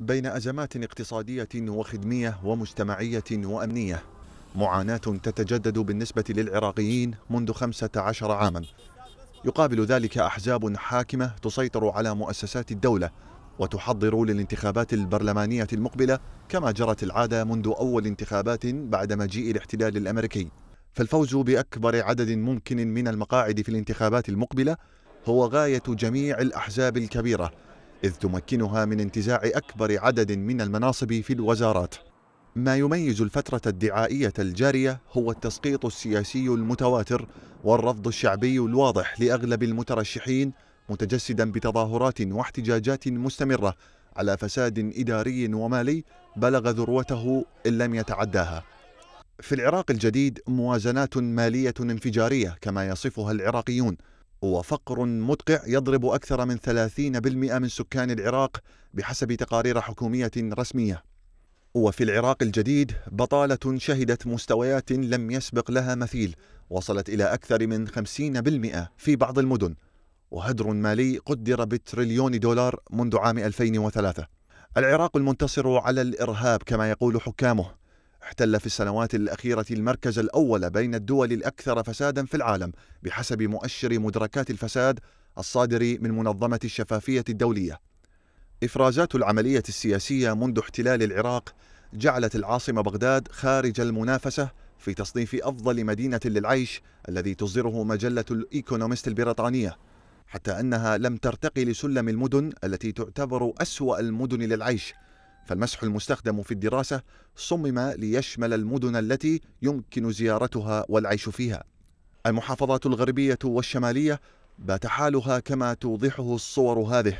بين أزمات اقتصادية وخدمية ومجتمعية وأمنية معاناة تتجدد بالنسبة للعراقيين منذ 15 عاما يقابل ذلك أحزاب حاكمة تسيطر على مؤسسات الدولة وتحضر للانتخابات البرلمانية المقبلة كما جرت العادة منذ أول انتخابات بعد مجيء الاحتلال الأمريكي فالفوز بأكبر عدد ممكن من المقاعد في الانتخابات المقبلة هو غاية جميع الأحزاب الكبيرة إذ تمكنها من انتزاع أكبر عدد من المناصب في الوزارات ما يميز الفترة الدعائية الجارية هو التسقيط السياسي المتواتر والرفض الشعبي الواضح لأغلب المترشحين متجسدا بتظاهرات واحتجاجات مستمرة على فساد إداري ومالي بلغ ذروته إن لم يتعداها في العراق الجديد موازنات مالية انفجارية كما يصفها العراقيون وفقر مدقع يضرب أكثر من 30% من سكان العراق بحسب تقارير حكومية رسمية وفي العراق الجديد بطالة شهدت مستويات لم يسبق لها مثيل وصلت إلى أكثر من 50% في بعض المدن وهدر مالي قدر بتريليون دولار منذ عام 2003 العراق المنتصر على الإرهاب كما يقول حكامه احتل في السنوات الأخيرة المركز الأول بين الدول الأكثر فسادا في العالم بحسب مؤشر مدركات الفساد الصادر من منظمة الشفافية الدولية. إفرازات العملية السياسية منذ احتلال العراق جعلت العاصمة بغداد خارج المنافسة في تصنيف أفضل مدينة للعيش الذي تصدره مجلة الإيكونومست البريطانية حتى أنها لم ترتقي لسلم المدن التي تعتبر أسوأ المدن للعيش فالمسح المستخدم في الدراسة صمم ليشمل المدن التي يمكن زيارتها والعيش فيها. المحافظات الغربية والشمالية بات حالها كما توضحه الصور هذه.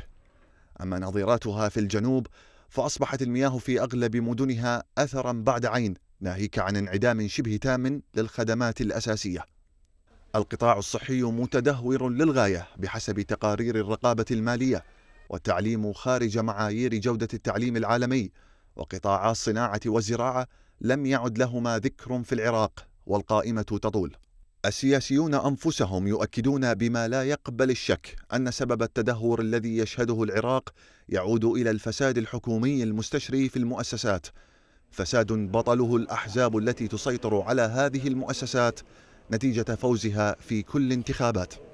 أما نظيراتها في الجنوب فأصبحت المياه في أغلب مدنها أثرا بعد عين ناهيك عن انعدام شبه تام للخدمات الأساسية. القطاع الصحي متدهور للغاية بحسب تقارير الرقابة المالية والتعليم خارج معايير جودة التعليم العالمي وقطاع الصناعة والزراعة لم يعد لهما ذكر في العراق والقائمة تطول السياسيون أنفسهم يؤكدون بما لا يقبل الشك أن سبب التدهور الذي يشهده العراق يعود إلى الفساد الحكومي المستشري في المؤسسات فساد بطله الأحزاب التي تسيطر على هذه المؤسسات نتيجة فوزها في كل انتخابات